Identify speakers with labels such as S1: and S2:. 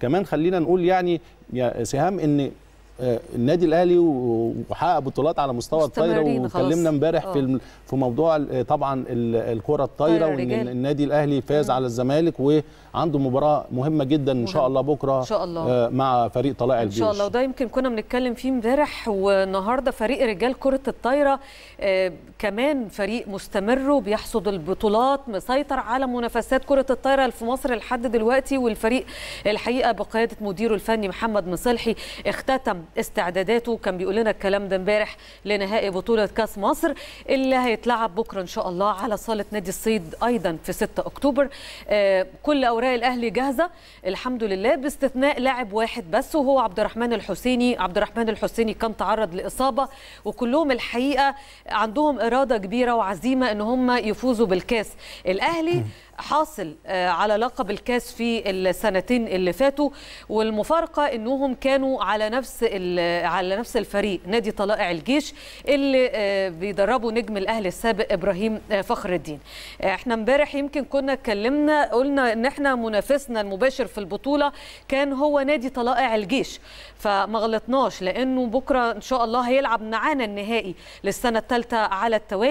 S1: كمان خلينا نقول يعني يا سهام ان آه، النادي الاهلي وحقق بطولات على مستوى الطايره واتكلمنا امبارح في اه. في موضوع آه، طبعا الكره الطايره وان النادي الاهلي فاز على الزمالك وعنده مباراه مهمه جدا ان شاء الله بكره شاء الله. مع فريق طلائع الجيش ان شاء الله
S2: وده يمكن كنا بنتكلم فيه امبارح والنهارده فريق رجال كره الطايره كمان فريق مستمر وبيحصد البطولات مسيطر على منافسات كره الطايره في مصر لحد دلوقتي والفريق الحقيقه بقياده مديره الفني محمد مصلحي اختتم استعداداته كان بيقول لنا الكلام ده امبارح لنهائي بطوله كاس مصر اللي هيتلعب بكره ان شاء الله على صاله نادي الصيد ايضا في 6 اكتوبر آه، كل اوراق الاهلي جاهزه الحمد لله باستثناء لاعب واحد بس وهو عبد الرحمن الحسيني عبد الرحمن الحسيني كان تعرض لاصابه وكلهم الحقيقه عندهم اراده كبيره وعزيمه ان هم يفوزوا بالكاس الاهلي حاصل آه، على لقب الكاس في السنتين اللي فاتوا والمفارقه انهم كانوا على نفس على نفس الفريق نادي طلائع الجيش اللي آه، بيدربوا نجم الاهلي السابق ابراهيم آه، فخر الدين احنا امبارح يمكن كنا اتكلمنا قلنا ان احنا منافسنا المباشر في البطوله كان هو نادي طلائع الجيش فما غلطناش لانه بكره ان شاء الله هيلعب معانا النهائي للسنه الثالثه على التوالي